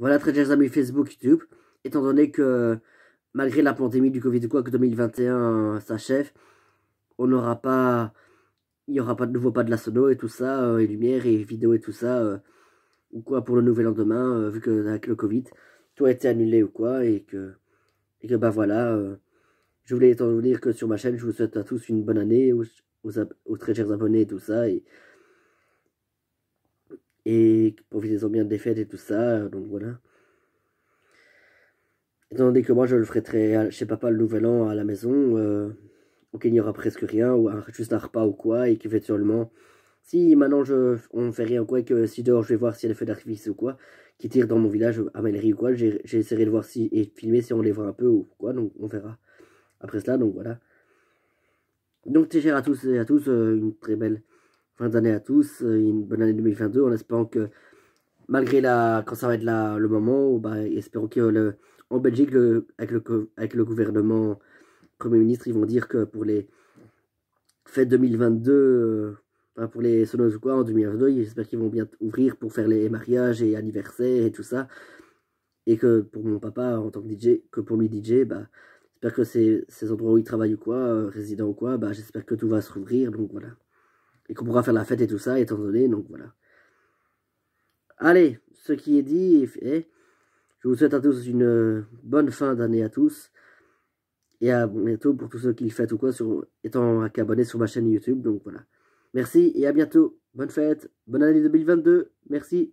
Voilà, très chers amis Facebook, YouTube, étant donné que malgré la pandémie du Covid ou quoi que 2021 s'achève, on n'aura pas, il n'y aura pas de nouveau pas de la sono et tout ça, euh, et lumière et vidéo et tout ça, euh, ou quoi pour le nouvel lendemain, demain, euh, vu que avec le Covid, tout a été annulé ou quoi, et que, et que bah voilà, je voulais étant vous dire que sur ma chaîne, je vous souhaite à tous une bonne année, aux, très chers abonnés et tout ça, et et profitez-en bien des fêtes et tout ça, euh, donc voilà. Étant donné que moi je le ferai chez papa le nouvel an à la maison, euh, donc il n'y aura presque rien, ou un, juste un repas ou quoi, et qui fait seulement si maintenant je, on ne fait rien ou quoi, et que si dehors je vais voir s'il y a des feux d'artifice ou quoi, qui tire dans mon village à Malerie ou quoi, j'essaierai de voir si et de filmer si on les voit un peu ou quoi, donc on verra après cela, donc voilà. Donc, cher à tous et à tous, euh, une très belle fin d'année à tous, euh, une bonne année 2022 en espérant que malgré la, quand ça va être la, le moment, bah, espérons que le, en Belgique, le, avec, le, avec le gouvernement, Premier ministre, ils vont dire que pour les fêtes 2022, euh, pour les sonos ou quoi, en 2022, j'espère qu'ils vont bien ouvrir pour faire les mariages et anniversaires et tout ça. Et que pour mon papa, en tant que DJ, que pour lui DJ, bah, j'espère que ces, ces endroits où il travaille ou quoi, euh, résident ou quoi, bah, j'espère que tout va se rouvrir, donc voilà et qu'on pourra faire la fête et tout ça, étant donné, donc voilà. Allez, ce qui est dit Je vous souhaite à tous une euh, bonne fin d'année à tous. Et à bientôt pour tous ceux qui le fêtent ou quoi, sur, étant abonnés sur ma chaîne YouTube. Donc voilà. Merci et à bientôt. Bonne fête. Bonne année 2022. Merci.